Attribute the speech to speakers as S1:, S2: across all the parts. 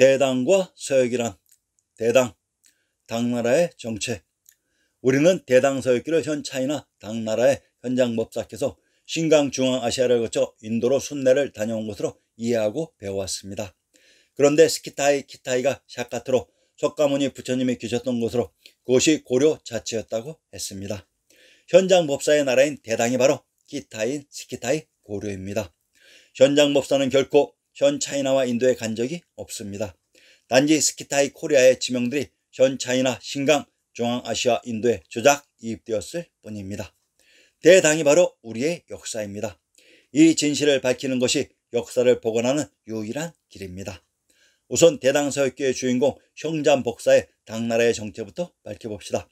S1: 대당과 서역이란 대당, 당나라의 정체. 우리는 대당 서역기를 현 차이나 당나라의 현장 법사께서 신강 중앙 아시아를 거쳐 인도로 순례를 다녀온 것으로 이해하고 배워왔습니다. 그런데 스키타이 키타이가 샤카트로 석가모니 부처님이 계셨던 곳으로 그것이 고려 자치였다고 했습니다. 현장 법사의 나라인 대당이 바로 키타인 스키타이 고려입니다. 현장 법사는 결코 현 차이나와 인도에 간 적이 없습니다. 단지 스키타이 코리아의 지명들이 현 차이나, 신강, 중앙아시아, 인도에 조작 이입되었을 뿐입니다. 대당이 바로 우리의 역사입니다. 이 진실을 밝히는 것이 역사를 복원하는 유일한 길입니다. 우선 대당서역기의 주인공 형잔복사의 당나라의 정체부터 밝혀봅시다.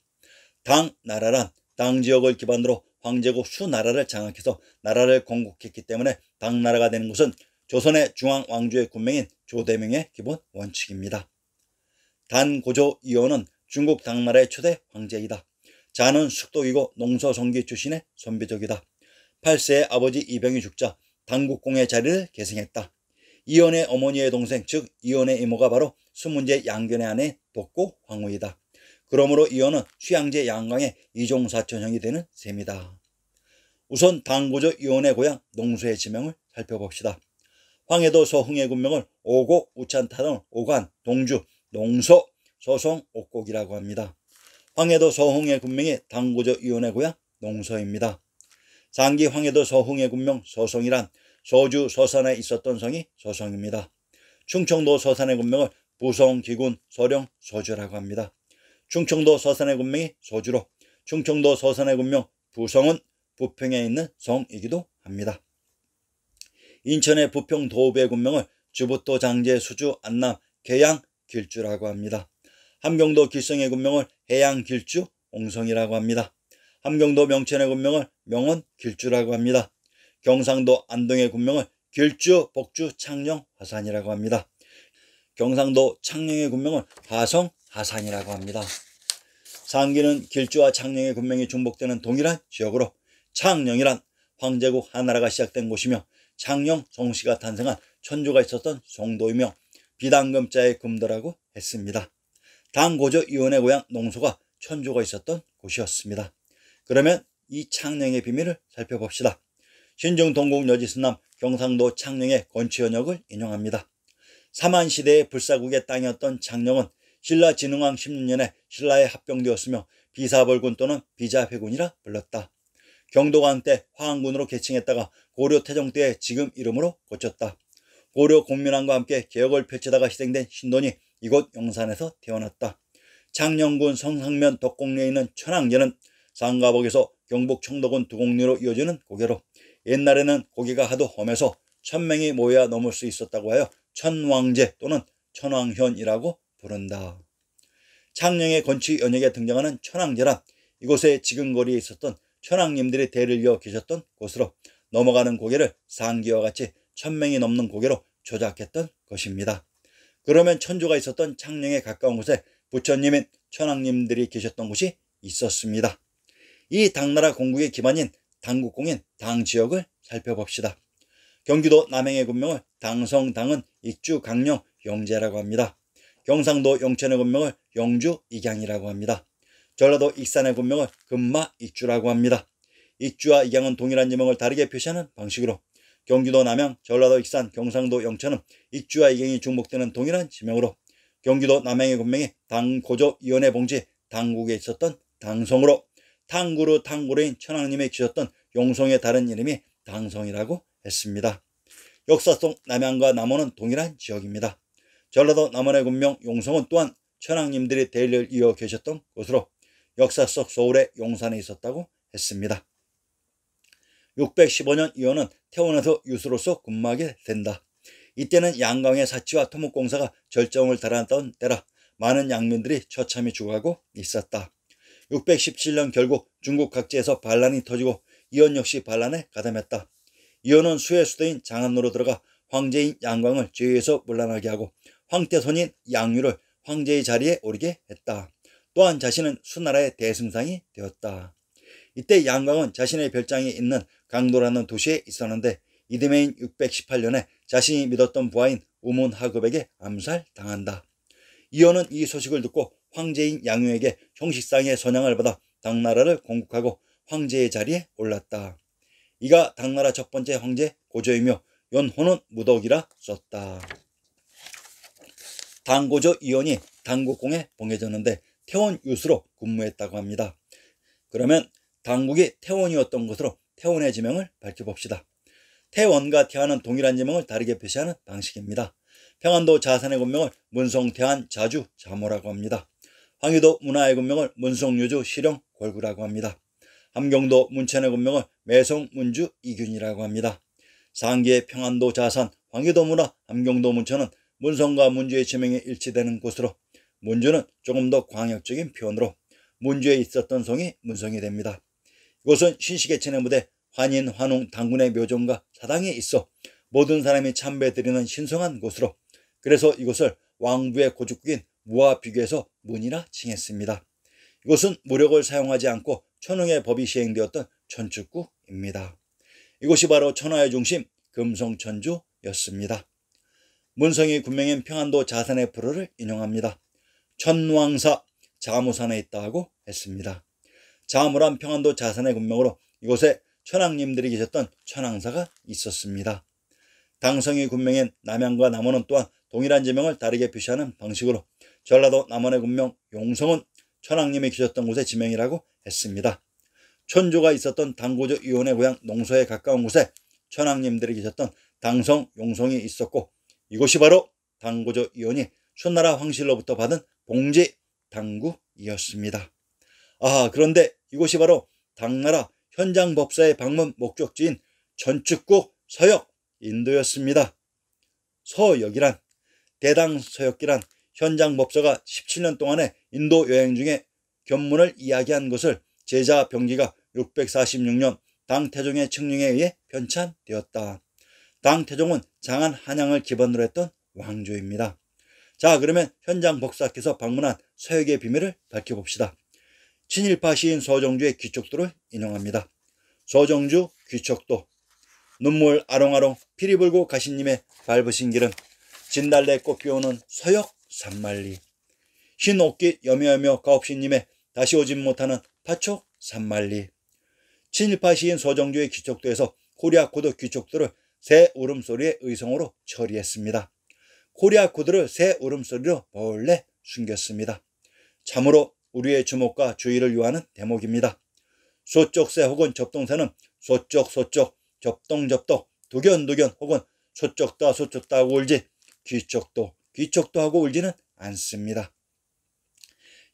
S1: 당나라란 당지역을 기반으로 황제국 수나라를 장악해서 나라를 건국했기 때문에 당나라가 되는 것은 조선의 중앙 왕조의 군명인 조대명의 기본 원칙입니다. 단 고조 이호는 중국 당나라의 초대 황제이다. 자는 숙독이고 농서성기 출신의 선비족이다. 8세의 아버지 이병이 죽자 당국공의 자리를 계승했다. 이혼의 어머니의 동생 즉이혼의 이모가 바로 수문제 양견의 아내 독고 황후이다. 그러므로 이혼은 취양제 양강의 이종사촌형이 되는 셈이다. 우선 당고조 이혼의 고향 농수의 지명을 살펴봅시다. 황해도 소흥의 군명을 오곡, 우찬타는 오관, 동주, 농소, 소송, 옥곡이라고 합니다. 황해도 소흥의 군명이 당구조 위원회 고향 농소입니다. 장기 황해도 소흥의 군명 소송이란 소주 소산에 있었던 성이 소송입니다. 충청도 소산의 군명을 부송, 기군, 소령, 소주라고 합니다. 충청도 서산의 군명이 소주로 충청도 서산의 군명 부성은 부평에 있는 성이기도 합니다. 인천의 부평 도읍의 군명을 주부토 장제 수주 안남 계양 길주라고 합니다. 함경도 길성의 군명을 해양 길주 옹성이라고 합니다. 함경도 명천의 군명을 명원 길주라고 합니다. 경상도 안동의 군명을 길주 복주 창녕 화산이라고 합니다. 경상도 창녕의 군명을 화성화산이라고 합니다. 상기는 길주와 창녕의 군명이 중복되는 동일한 지역으로 창녕이란 황제국 하나라가 시작된 곳이며 창룡 종씨가 탄생한 천주가 있었던 송도이며 비당금자의 금도라고 했습니다. 당고조 이원의 고향 농소가 천주가 있었던 곳이었습니다. 그러면 이 창녕의 비밀을 살펴봅시다. 신중동국 여지스남 경상도 창녕의 건치현역을 인용합니다. 삼한시대의 불사국의 땅이었던 창녕은 신라진흥왕 16년에 신라에 합병되었으며 비사벌군 또는 비자회군이라 불렀다. 경도강 때 화항군으로 계칭했다가 고려 태종 때의 지금 이름으로 고쳤다. 고려 공민왕과 함께 개혁을 펼치다가 희생된 신돈이 이곳 영산에서 태어났다. 창녕군 성상면 덕곡리에 있는 천왕제는 상가복에서 경북 청도군 두곡리로 이어지는 고개로 옛날에는 고개가 하도 험해서 천명이 모여야 넘을 수 있었다고 하여 천왕제 또는 천왕현이라고 부른다. 창녕의 건축 연역에 등장하는 천왕제란 이곳에 지금 거리에 있었던 천왕님들이 대를 이어 계셨던 곳으로 넘어가는 고개를 상기와 같이 천명이 넘는 고개로 조작했던 것입니다. 그러면 천주가 있었던 창녕에 가까운 곳에 부처님인 천황님들이 계셨던 곳이 있었습니다. 이 당나라 공국의 기반인 당국공인 당지역을 살펴봅시다. 경기도 남행의 군명을 당성당은 익주 강령 영재라고 합니다. 경상도 영천의 군명을 영주 익양이라고 합니다. 전라도 익산의 군명을 금마 익주라고 합니다. 익주와 이양은 동일한 지명을 다르게 표시하는 방식으로 경기도 남양, 전라도 익산, 경상도 영천은 익주와 이경이 중복되는 동일한 지명으로 경기도 남양의 군명이 당고조 위원회 봉지 당국에 있었던 당성으로 탕구르탕구르인 천황님이 지셨던 용성의 다른 이름이 당성이라고 했습니다. 역사 속 남양과 남원은 동일한 지역입니다. 전라도 남원의 군명 용성은 또한 천황님들이 대를 이어 계셨던 곳으로 역사 속 서울의 용산에 있었다고 했습니다. 615년 이호는 태원에서 유수로서 근무하게 된다. 이때는 양강의 사치와 토목공사가 절정을 달았던 때라 많은 양민들이 처참히 죽어가고 있었다. 617년 결국 중국 각지에서 반란이 터지고 이혼 역시 반란에 가담했다. 이혼은 수의 수도인 장안로로 들어가 황제인 양광을 죄에서 물러나게 하고 황태손인 양유를 황제의 자리에 오르게 했다. 또한 자신은 수나라의 대승상이 되었다. 이때 양광은 자신의 별장이 있는 강도라는 도시에 있었는데 이듬해인 618년에 자신이 믿었던 부하인 우문하급에게 암살당한다. 이연은 이 소식을 듣고 황제인 양유에게 형식상의 선양을 받아 당나라를 공국하고 황제의 자리에 올랐다. 이가 당나라 첫 번째 황제 고조이며 연호는 무덕이라 썼다. 당고조 이연이 당국공에 봉해졌는데 태원 유수로 근무했다고 합니다. 그러면 당국이 태원이었던 것으로 태원의 지명을 밝혀봅시다. 태원과 태안은 동일한 지명을 다르게 표시하는 방식입니다. 평안도 자산의 군명을 문송, 태안, 자주, 자모라고 합니다. 황유도 문화의 군명을 문송, 유주, 실용 골구라고 합니다. 함경도 문천의 군명을 매송, 문주, 이균이라고 합니다. 상계의 평안도 자산, 황유도 문화, 함경도 문천은 문성과 문주의 지명이 일치되는 곳으로 문주는 조금 더 광역적인 표현으로 문주에 있었던 성이 문성이 됩니다. 이곳은 신식의천의 무대 환인 환웅 당군의 묘종과 사당에 있어 모든 사람이 참배드리는 신성한 곳으로 그래서 이곳을 왕부의 고죽국인 무와 비교해서 문이라 칭했습니다. 이곳은 무력을 사용하지 않고 천흥의 법이 시행되었던 천축국입니다 이곳이 바로 천하의 중심 금성천주였습니다. 문성이 군명인 평안도 자산의 불호를 인용합니다. 천왕사 자무산에 있다고 했습니다. 자물한 평안도 자산의 군명으로 이곳에 천황님들이 계셨던 천황사가 있었습니다. 당성의 군명인 남양과 남원은 또한 동일한 지명을 다르게 표시하는 방식으로 전라도 남원의 군명 용성은 천황님이 계셨던 곳의 지명이라고 했습니다. 천조가 있었던 당고조 이혼의 고향 농소에 가까운 곳에 천황님들이 계셨던 당성 용성이 있었고 이곳이 바로 당고조 이혼이 초나라 황실로부터 받은 봉지 당구이었습니다. 아 그런데 이곳이 바로 당나라 현장 법사의 방문 목적지인 전축국 서역 인도였습니다. 서역이란 대당 서역기란 현장 법사가 17년 동안의 인도 여행 중에 견문을 이야기한 것을 제자 병기가 646년 당태종의 측령에 의해 편찬되었다. 당태종은 장안 한양을 기반으로 했던 왕조입니다. 자 그러면 현장 법사께서 방문한 서역의 비밀을 밝혀봅시다. 친일파 시인 서정주의 귀척도를 인용합니다. 서정주 귀척도 눈물 아롱아롱 피리 불고 가신님의 밟으신 길은 진달래 꽃 피우는 서역 산말리 흰 옷깃 여며여며 가옵신님의 다시 오진 못하는 파촉 산말리 친일파 시인 서정주의 귀척도에서 코리아 코드 귀척도를 새 울음소리의 의성으로 처리했습니다. 코리아 코드를 새 울음소리로 몰래 숨겼습니다. 참으로 우리의 주목과 주의를 요하는 대목입니다. 소쪽새 혹은 접동새는 소쪽 소쪽 접동 접덕 두견 두견 혹은 소쪽도소쪽도 하고 울지 귀쪽도 귀쪽도 하고 울지는 않습니다.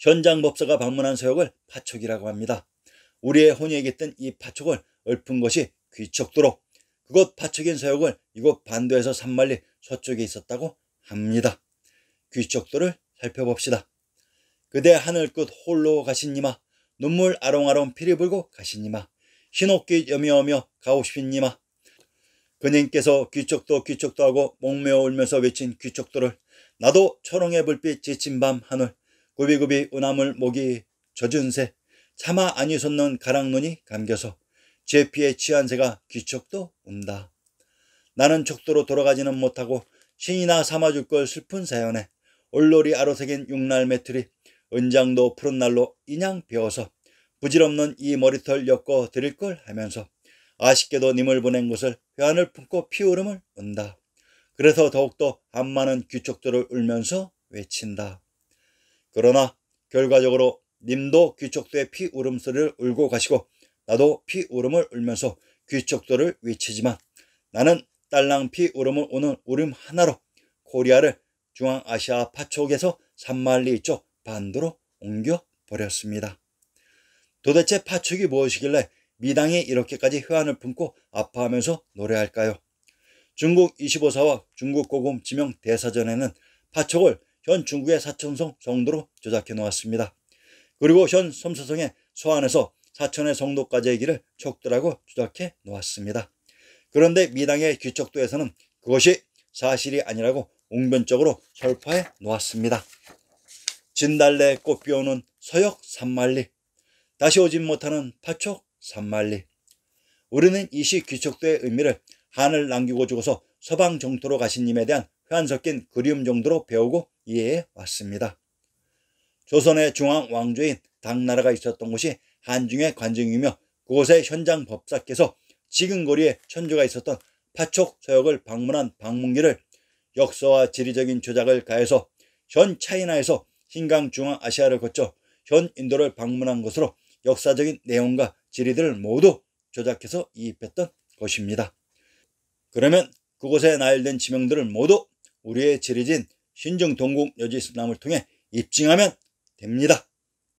S1: 현장 법사가 방문한 서역을 파촉이라고 합니다. 우리의 혼이 깃든 이 파촉을 읊은 것이 귀척도로 그곳 파촉인 서역을 이곳 반도에서 산말리 서쪽에 있었다고 합니다. 귀척도를 살펴봅시다. 그대 하늘 끝 홀로 가시니마 눈물 아롱아롱 피리 불고 가시니마 흰옷깃 여며하며 가오시니마 그님께서 귀척도 귀척도 하고 목매어 울면서 외친 귀척도를 나도 초롱의 불빛 지친 밤 하늘 구비구비 은하물 목이 젖은 새 차마 아니 솟는 가랑눈이 감겨서 제 피에 취한 새가 귀척도 운다. 나는 척도로 돌아가지는 못하고 신이나 삼아줄 걸 슬픈 사연에 올놀이 아로새긴 육날 매트리 은장도 푸른 날로 인양 배워서 부질없는 이 머리털 엮어 드릴 걸 하면서 아쉽게도 님을 보낸 곳을회안을 품고 피울음을 운다. 그래서 더욱더 안 많은 귀촉들을 울면서 외친다. 그러나 결과적으로 님도 귀촉도의 피울음소리를 울고 가시고 나도 피울음을 울면서 귀촉도를 외치지만 나는 딸랑 피울음을 우는 울음 하나로 코리아를 중앙아시아 파촉에서 산말리 있죠 반도로 옮겨 버렸습니다. 도대체 파축이 무엇이길래 미당이 이렇게까지 회안을 품고 아파하면서 노래할까요? 중국 25사와 중국 고금 지명 대사전에는 파촉을 현 중국의 사천성 정도로 조작해 놓았습니다. 그리고 현 섬사성의 소안에서 사천의 성도까지의 길을 촉들하고 조작해 놓았습니다. 그런데 미당의 귀척도에서는 그것이 사실이 아니라고 웅변적으로 설파해 놓았습니다. 진달래 꽃피우는 서역 산만리 다시 오진 못하는 파촉 산만리 우리는 이 시 귀척도의 의미를 한을 남기고 죽어서 서방 정토로 가신 님에 대한 회한 섞인 그리움 정도로 배우고 이해해 왔습니다. 조선의 중앙 왕조인 당나라가 있었던 곳이 한중의 관중이며 그곳의 현장 법사께서 지금거리에 천주가 있었던 파촉 서역을 방문한 방문기를 역사와 지리적인 조작을 가해서 전 차이나에서 흰강 중앙 아시아를 거쳐 현 인도를 방문한 것으로 역사적인 내용과 지리들을 모두 조작해서 이입했던 것입니다. 그러면 그곳에 나열된 지명들을 모두 우리의 지리진 신정 동국 여지 이남을 통해 입증하면 됩니다.